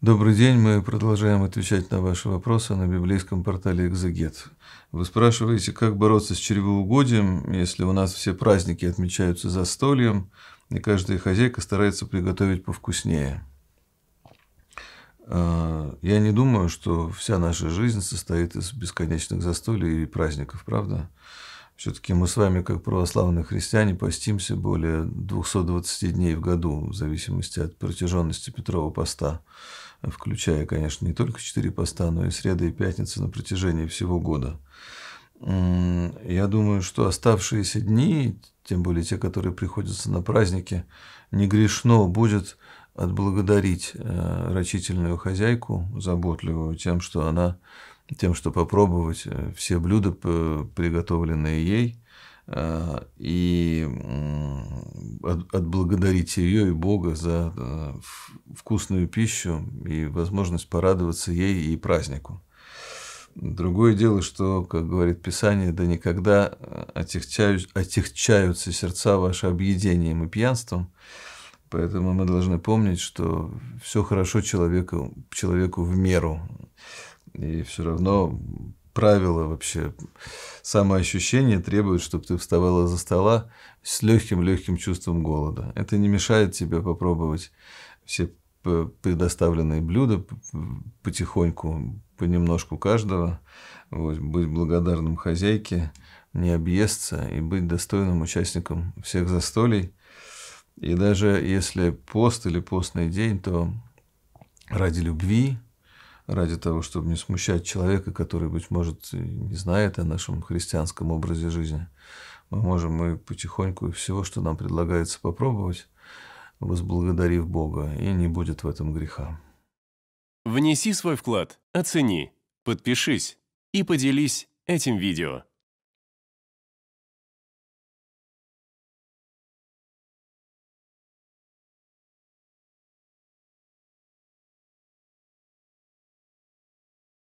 Добрый день, мы продолжаем отвечать на ваши вопросы на библейском портале «Экзегет». Вы спрашиваете, как бороться с чревоугодием, если у нас все праздники отмечаются застольем, и каждая хозяйка старается приготовить повкуснее. А, я не думаю, что вся наша жизнь состоит из бесконечных застолий и праздников, правда? Правда? Все-таки мы с вами, как православные христиане, постимся более 220 дней в году, в зависимости от протяженности Петрова поста, включая, конечно, не только четыре поста, но и среды и пятницы на протяжении всего года. Я думаю, что оставшиеся дни, тем более те, которые приходятся на праздники, не грешно будет отблагодарить э, рачительную хозяйку заботливую тем, что она тем, что попробовать э, все блюда, приготовленные ей, э, и отблагодарить ее и Бога за э, вкусную пищу и возможность порадоваться ей и празднику. Другое дело, что, как говорит Писание, да никогда отягчают, отягчаются сердца ваши объедением и пьянством. Поэтому мы должны помнить, что все хорошо человеку, человеку в меру. И все равно правило вообще самоощущение требует, чтобы ты вставала за стола с легким-легким чувством голода. Это не мешает тебе попробовать все предоставленные блюда потихоньку, понемножку каждого, вот, быть благодарным хозяйке, не объесться и быть достойным участником всех застолий. И даже если пост или постный день, то ради любви, ради того, чтобы не смущать человека, который, быть может, не знает о нашем христианском образе жизни. Мы можем мы потихоньку всего, что нам предлагается попробовать, возблагодарив Бога, и не будет в этом греха. Внеси свой вклад, оцени, подпишись и поделись этим видео.